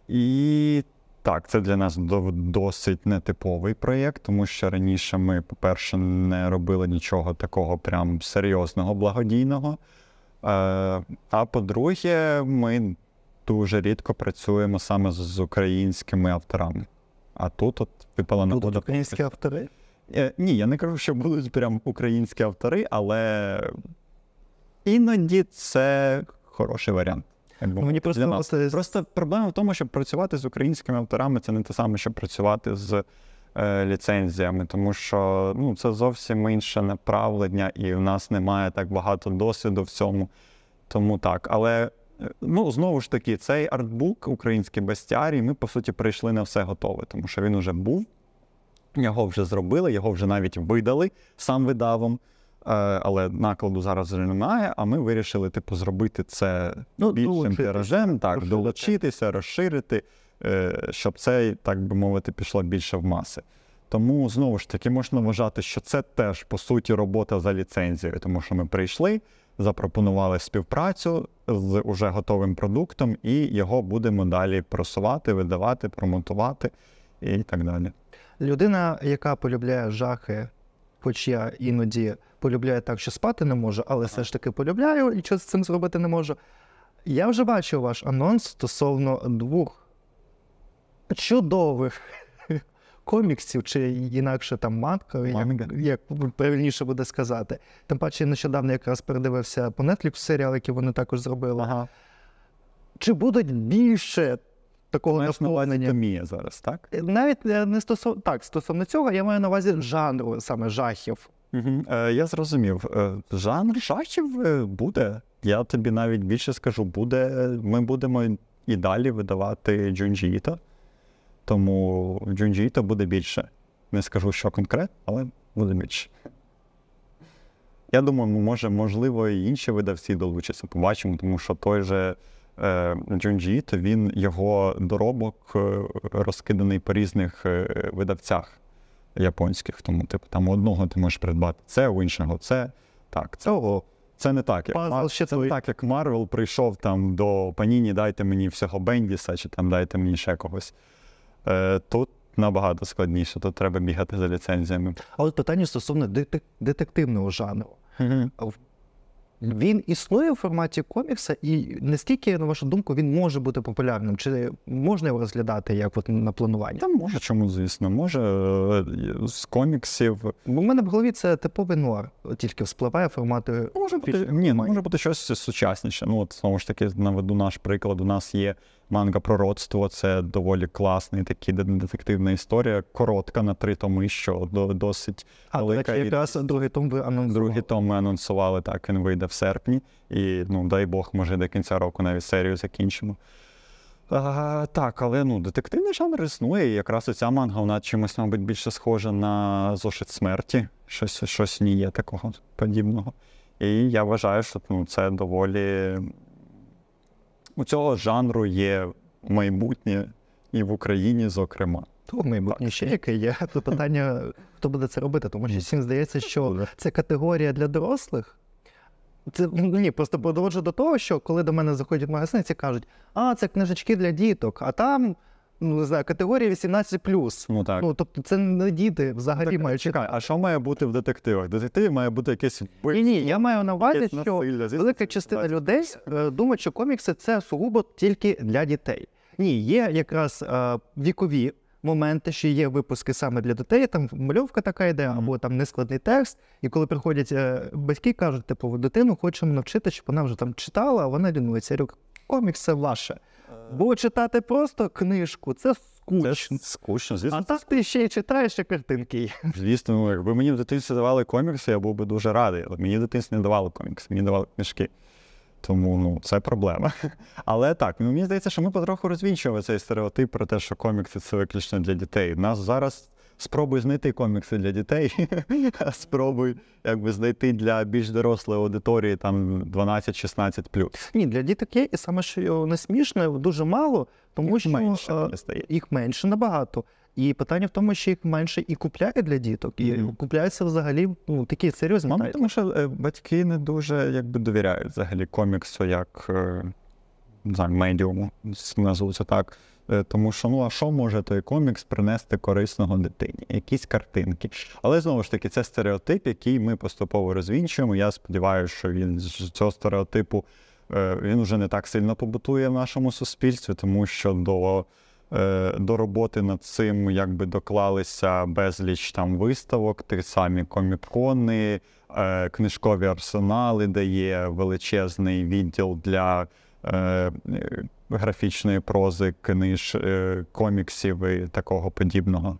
Speaker 2: І так, це для нас досить нетиповий проєкт, тому що раніше ми, по-перше, не робили нічого такого прям серйозного, благодійного. А по-друге, ми дуже рідко працюємо саме з українськими авторами. А тут от випала на Українські автори. Е, ні, я не кажу, що будуть прям українські автори, але іноді це хороший варіант. Ну, мені просто просто... просто проблема в тому, щоб працювати з українськими авторами, це не те саме, що працювати з е, ліцензіями, тому що ну, це зовсім інше направлення, і в нас немає так багато досвіду в цьому. Тому так. Але е, ну, знову ж таки, цей артбук, український бестіарій, ми по суті прийшли на все готове, тому що він уже був. Його вже зробили, його вже навіть видали сам видавом, е, але накладу зараз вже немає. А ми вирішили, типу, зробити це ну, більшим тиражем, так, розширити. долучитися, розширити, е, щоб це, так би мовити, пішло більше в маси. Тому знову ж таки можна вважати, що це теж по суті робота за ліцензією, тому що ми прийшли, запропонували співпрацю з уже готовим продуктом, і його будемо далі просувати, видавати, промонтувати і так далі.
Speaker 1: Людина, яка полюбляє жахи, хоч я іноді полюбляю так, що спати не можу, але все ж таки полюбляю і що з цим зробити не можу. Я вже бачив ваш анонс стосовно двох чудових коміксів, чи інакше там матка, як, як правильніше буде сказати. Тим паче, я нещодавно якраз передивився по Netflix серіал, який вони також зробили. Ага. Чи будуть більше такого
Speaker 2: насування зараз, так? Е,
Speaker 1: навіть е, не стосовно так, стосовно цього, я маю на увазі
Speaker 2: жанру саме жахів. Угу. Е, я зрозумів. Е, жанр жахів буде. Я тобі навіть більше скажу, буде. Ми будемо і далі видавати Джунджіїта, тому Джунджіїта буде більше. Не скажу, що конкретно, але буде більше. Я думаю, може, можливо, і інші видавці долучаться. Побачимо, тому що той же. Е, Джунджіт, він його доробок е, розкиданий по різних е, видавцях японських. Тому, типу, там одного ти можеш придбати це, у іншого це. Так, це це не так. Як Пазл, ще це не так, як Марвел прийшов там до Паніні, дайте мені всього Бендіса, чи там дайте мені ще когось. Е, Тут набагато складніше, тут треба бігати за ліцензіями.
Speaker 1: А от питання стосовно детективного жанру. Mm-hmm. Він існує в форматі комікса, і наскільки, на вашу думку, він може бути популярним? Чи можна його розглядати як от на планування? Та може, чому, звісно, може е, з коміксів. Бо в мене в голові це типовий нуар, тільки вспливає формати. Може бути,
Speaker 2: ні, ну, може бути щось сучасніше. Ну, от знову ж таки, наведу наш приклад. У нас є Манга пророцтво це доволі класна, такі детективна історія. Коротка на три томи, що досить а, велика. А, якраз другий том ви анонсували. Другий том ми анонсували, так він вийде в серпні. І ну дай Бог, може, до кінця року навіть серію закінчимо. А, Так, але ну, детективний жанр існує. і Якраз оця манга вона чимось, мабуть, більше схожа на зошит смерті. Щось щось в є такого подібного. І я вважаю, що ну, це доволі у цього жанру є майбутнє і в Україні, зокрема.
Speaker 1: То майбутнє ще яке є. Тут питання, хто буде це робити, тому що всім здається, що це категорія для дорослих. Це ну, ні, просто подоводжу до того, що коли до мене заходять магазини, ці кажуть, а це книжечки для діток, а там ну не знаю, категорія 18+. Ну так. Ну тобто це не діти взагалі так,
Speaker 2: мають чекай. А що має бути в
Speaker 1: детективах? Детектив має бути якесь Ні, ні, я маю на увазі, що насилля. велика частина так. людей е, думає, що комікси це сугубо тільки для дітей. Ні, є якраз а, е, вікові. Моменти, що є випуски саме для дітей, там мальовка така йде, або там нескладний текст. І коли приходять е, батьки, кажуть, типу, дитину хочемо навчити, щоб вона вже там читала, а вона лінується. Я кажу, комікс це ваше. Е, Бо читати просто
Speaker 2: книжку це скучно. Це скучно, звісно. А так ти ще й читаєш і картинки. Звісно, якби мені в дитинстві давали комікси, я був би дуже радий. Але мені в дитинстві не давали комікси, мені давали книжки. Тому ну, це проблема. Але так, ну, мені здається, що ми потроху розвінчуємо цей стереотип про те, що комікси це виключно для дітей. Нас зараз спробуй знайти комікси для дітей, спробуй якби знайти для більш дорослої аудиторії там 12-16
Speaker 1: Ні, для діток є, і саме що його не смішно дуже мало, тому їх що менше, е, їх менше набагато. І питання в тому, що їх менше і купляє для діток, і mm-hmm. купляються взагалі ну, такі серйозні. Мама,
Speaker 2: тому що е, батьки не дуже якби довіряють взагалі коміксу як. Е, не знаю, медіуму, назву це так. Е, тому що ну а що може той комікс принести корисного дитині? Якісь картинки. Але знову ж таки, це стереотип, який ми поступово розвінчуємо. Я сподіваюся, що він з цього стереотипу е, він вже не так сильно побутує в нашому суспільстві, тому що до. Е, до роботи над цим якби доклалися безліч там виставок, ті самі комікони, книжкові арсенали, де є величезний відділ для Е, графічної прози, книж, е, коміксів і такого подібного.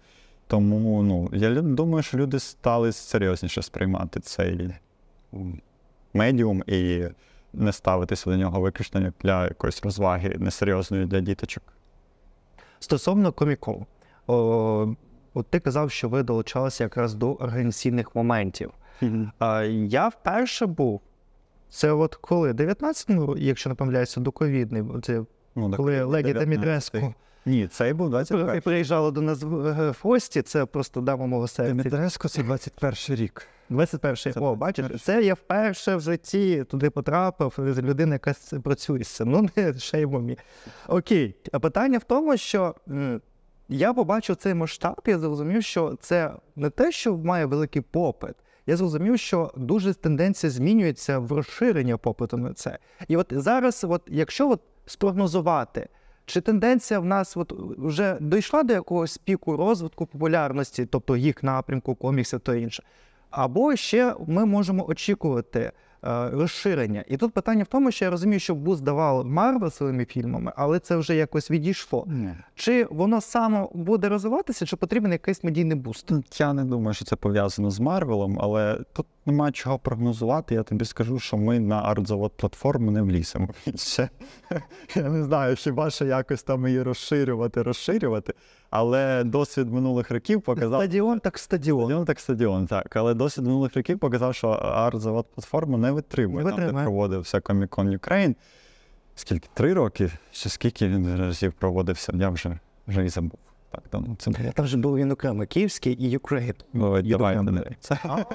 Speaker 2: Тому ну, я думаю, що люди стали серйозніше сприймати цей медіум і не ставитися до нього виключно для якоїсь розваги несерйозної для діточок.
Speaker 1: Стосовно коміков, от ти казав, що ви долучалися якраз до організаційних моментів.
Speaker 2: Mm-hmm.
Speaker 1: Я вперше був це от коли 19, ну, якщо не помиляюся, ковідний, це
Speaker 2: ну, коли Леді та Мідреску. Ні, цей був 21-й.
Speaker 1: Приїжджало до нас е, е, в гості, це просто дама мого серця. Демідреско це 21-й рік. 21-й, це о, бачиш, це я вперше в житті туди потрапив, е, людина яка працює з цим. Ну, не шеймомі. Окей, а питання в тому, що я побачив цей масштаб, я зрозумів, що це не те, що має великий попит, я зрозумів, що дуже тенденція змінюється в розширення попиту на це. І от зараз, от якщо от спрогнозувати, чи тенденція в нас от вже дійшла до якогось піку розвитку популярності, тобто їх напрямку, коміксів та інше, або ще ми можемо очікувати Е, розширення. І тут питання в тому, що я розумію, що Бу здавав Марвел своїми фільмами, але це вже якось відійшло. Ні.
Speaker 2: Чи воно само буде розвиватися, чи потрібен якийсь медійний буст? Ну, я не думаю, що це пов'язано з Марвелом, але тут Нема чого прогнозувати, я тобі скажу, що ми на артзавод платформу не вліземо Ще Я не знаю, хіба що якось там її розширювати, розширювати. Але досвід минулих років показав. Стадіон так стадіон. Стадіон так стадіон, так. Але досвід минулих років показав, що артзавод платформу не витримує. Не витримує. Там, де проводився Comic-Con Ukraine. Скільки? Три роки? Ще скільки він разів проводився? Я вже, вже і забув. Так, там це Там же був він окремо київський і Ukraine. Ну, давай, давай. Це...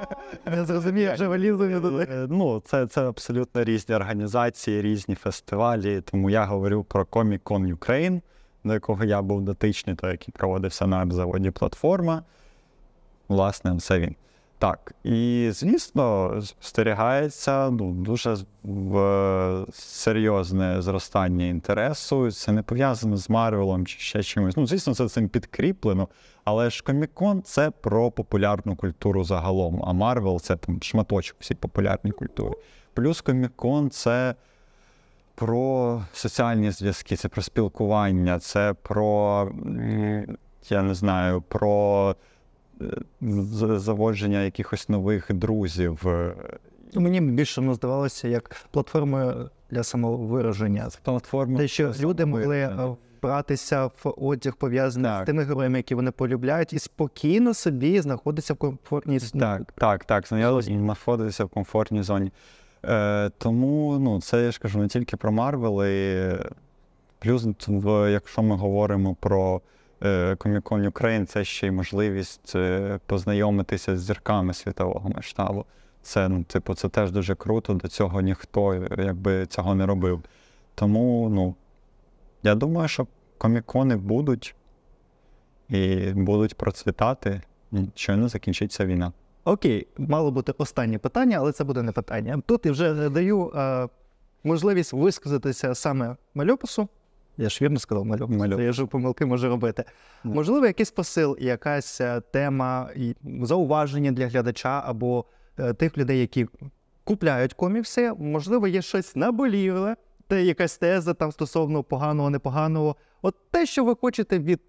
Speaker 2: Я зрозумів, вже валізу. Е, е, ну, це це абсолютно різні організації, різні фестивалі. Тому я говорю про Comic Con Ukraine, до якого я був дотичний, той який проводився на заводі платформа. Власне, все він. Так, і звісно, спостерігається ну, дуже в, серйозне зростання інтересу. Це не пов'язано з Марвелом чи ще чимось. Ну, звісно, це цим підкріплено. Але ж комікон це про популярну культуру загалом. А Марвел це там шматочок всій популярної культури. Плюс комікон це про соціальні зв'язки, це про спілкування, це про я не знаю, про заводження якихось нових друзів. Е, мені більше воно здавалося як
Speaker 1: платформою для самовираження. Платформа Те, що люди могли братися е, в одяг пов'язаний з тими героями, які вони полюбляють, і спокійно собі знаходитися в комфортній
Speaker 2: зоні. Так, так, так. знаходитися в комфортній зоні. Е, Тому ну, це я ж кажу не тільки про Марвел, і плюс, якщо ми говоримо про. Комікон е, Україн, це ще й можливість е, познайомитися з зірками світового масштабу. Це ну, типу, це теж дуже круто. До цього ніхто е, якби цього не робив. Тому, ну я думаю, що комікони будуть і будуть процвітати, щойно закінчиться війна.
Speaker 1: Окей, мало бути останнє питання, але це буде не питання. Тут я вже даю е, можливість висказатися саме мальопису. Я ж вірно сказав, мальок. мальок. Я ж помилки можу робити. Yeah. Можливо, якийсь посил, якась е, тема, зауваження для глядача або е, тих людей, які купляють комікси. Можливо, є щось наболівле, те якась теза там стосовно поганого, непоганого. От те, що ви хочете від.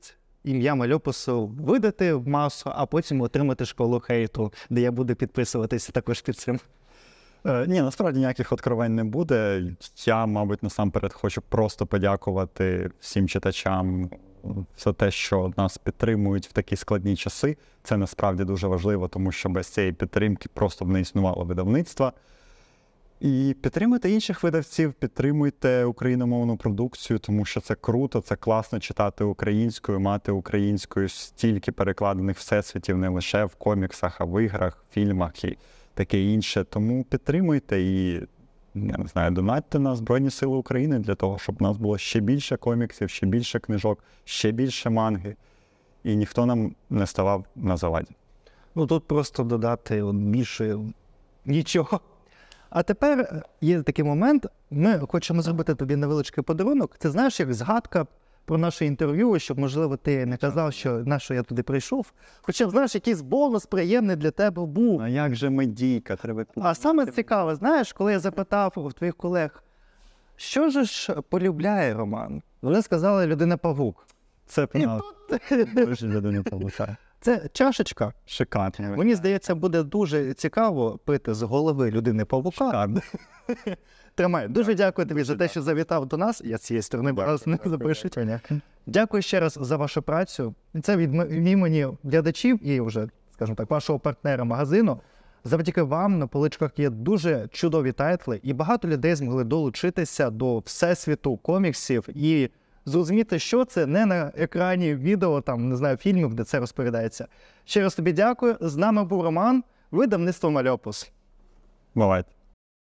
Speaker 1: Ім'я Мальопису видати в масу, а потім отримати школу хейту, де я буду підписуватися також під цим.
Speaker 2: Е, ні, насправді ніяких откровень не буде. Я, мабуть, насамперед хочу просто подякувати всім читачам за те, що нас підтримують в такі складні часи. Це насправді дуже важливо, тому що без цієї підтримки просто б не існувало видавництва. І підтримуйте інших видавців, підтримуйте україномовну продукцію, тому що це круто, це класно читати українською, мати українською стільки перекладених всесвітів не лише в коміксах, а в іграх, фільмах і таке інше. Тому підтримуйте і я не знаю, донатьте на Збройні Сили України для того, щоб у нас було ще більше коміксів, ще більше книжок, ще більше манги. І ніхто нам не ставав на заваді. Ну тут просто додати більше нічого. А тепер е, є такий момент.
Speaker 1: Ми хочемо зробити тобі невеличкий подарунок. Ти знаєш, як згадка про наше інтерв'ю, щоб, можливо, ти не казав, що на що я туди прийшов. Хоча знаєш, якийсь бонус приємний для тебе був. А як же медійка? Треба А саме цікаве, знаєш, коли я запитав у твоїх колег, що же ж полюбляє Роман? Вони сказали людина павук. Це правда. Дуже людина павука. Це чашечка. Шикарно. Мені здається, буде дуже цікаво пити з голови людини павука. Тримай. Дуже дякую тобі за те, що завітав до нас. Я з цієї сторони вас не запишуть. Дякую ще раз за вашу працю. Це від імені глядачів і вже, скажімо так, вашого партнера магазину. Завдяки вам на поличках є дуже чудові тайтли, і багато людей змогли долучитися до всесвіту коміксів і зрозуміти, що це не на екрані відео, там не знаю, фільмів, де це розповідається. Ще раз тобі дякую. З нами був Роман, видавництво Мальопус.
Speaker 2: Бувайте.